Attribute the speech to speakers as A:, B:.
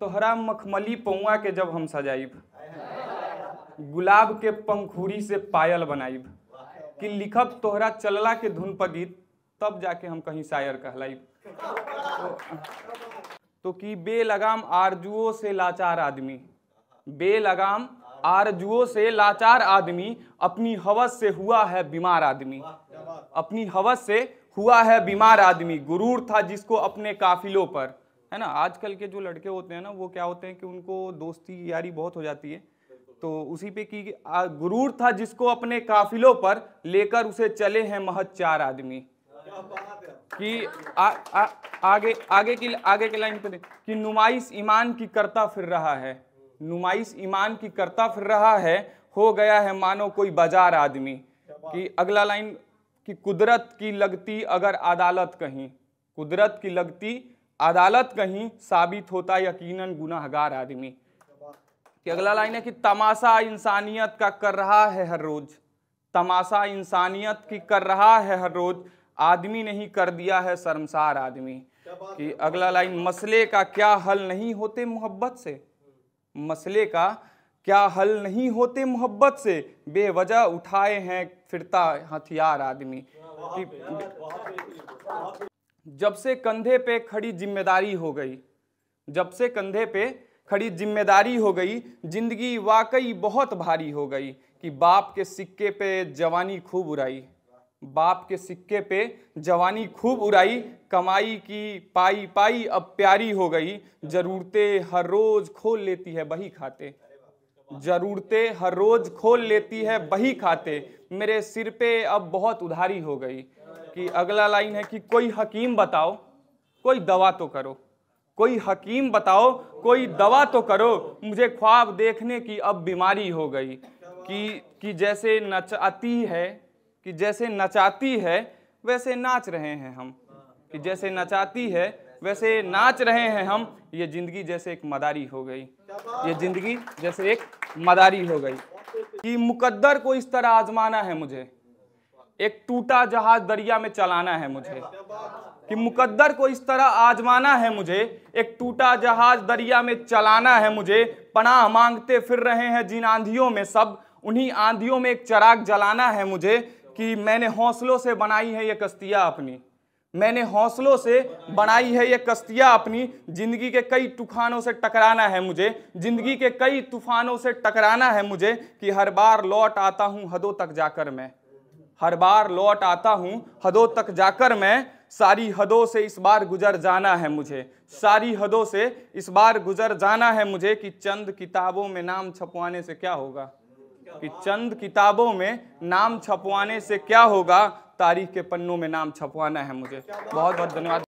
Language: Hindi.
A: तोहरा मखमली पौआ के जब हम सजाइब गुलाब के पंखुरी से पायल बनाइब कि लिखब तोहरा चलला के धुन पर गीत तब जाके हम कहीं शायर कहलाइब तो, तो कि बेलगाम आरजुओं से लाचार आदमी बेलगाम आरजुओं से लाचार आदमी अपनी हवस से हुआ है बीमार आदमी अपनी हवस से हुआ है बीमार आदमी गुरूर था जिसको अपने काफिलों पर है ना आजकल के जो लड़के होते हैं ना वो क्या होते हैं कि उनको दोस्ती यारी बहुत हो जाती है तो उसी पे की गुरूर था जिसको अपने काफिलों पर लेकर उसे चले हैं महज चार आदमी कि आगे आगे की आगे के लाइन पे कि नुमाइश ईमान की करता फिर रहा है नुमाइश ईमान की करता फिर रहा है हो गया है मानो कोई बाजार आदमी कि अगला लाइन कि कुदरत की लगती अगर अदालत कहीं कुदरत की लगती अदालत कहीं साबित होता यकीनन गुनाहगार आदमी कि अगला लाइन है कि तमाशा इंसानियत का कर रहा है हर रोज तमाशा इंसानियत की कर रहा है हर रोज आदमी नहीं कर दिया है शर्मसार आदमी कि अगला लाइन मसले का क्या हल नहीं होते मोहब्बत से मसले का क्या हल नहीं होते मोहब्बत से बेवजह उठाए हैं फिरता हथियार आदमी जब से कंधे पे खड़ी जिम्मेदारी हो गई जब से कंधे पे खड़ी जिम्मेदारी हो गई जिंदगी वाकई बहुत भारी हो गई कि बाप के सिक्के पे जवानी खूब उड़ाई बाप के सिक्के पे जवानी खूब उड़ाई कमाई की पाई पाई अब प्यारी हो गई जरूरतें हर रोज खोल लेती है बही खाते जरूरतें हर रोज खोल लेती है बही खाते मेरे सिर पे अब बहुत उधारी हो गई कि अगला लाइन है कि कोई हकीम बताओ कोई दवा तो करो कोई हकीम बताओ कोई दवा तो करो मुझे ख्वाब देखने की अब बीमारी हो गई कि कि जैसे नचाती है कि जैसे नचाती है वैसे नाच रहे हैं हम कि जैसे नचाती है वैसे नाच रहे हैं हम ये ज़िंदगी जैसे एक मदारी हो गई ये ज़िंदगी जैसे एक मदारी हो गई कि मुकद्दर को इस तरह आजमाना है मुझे एक टूटा जहाज दरिया में चलाना है मुझे कि मुकद्दर को इस तरह आजमाना है मुझे एक टूटा जहाज दरिया में चलाना है मुझे पनाह मांगते फिर रहे हैं जिन आंधियों में सब उन्हीं आंधियों में एक चराग जलाना है मुझे कि मैंने हौसलों से बनाई है ये कश्तियाँ अपनी मैंने हौसलों से बनाई है ये कश्तियाँ अपनी ज़िंदगी के कई तूफानों से टकराना है मुझे ज़िंदगी के कई तूफानों से टकराना है मुझे कि हर बार लौट आता हूँ हदों तक जाकर मैं हर बार लौट आता हूँ हदों तक जाकर मैं सारी हदों से इस बार गुजर जाना है मुझे सारी हदों से इस बार गुजर जाना है मुझे कि चंद किताबों में नाम छपवाने से क्या होगा कि चंद किताबों में नाम छपवाने से क्या होगा तारीख के पन्नों में नाम छपवाना है मुझे बहुत बहुत धन्यवाद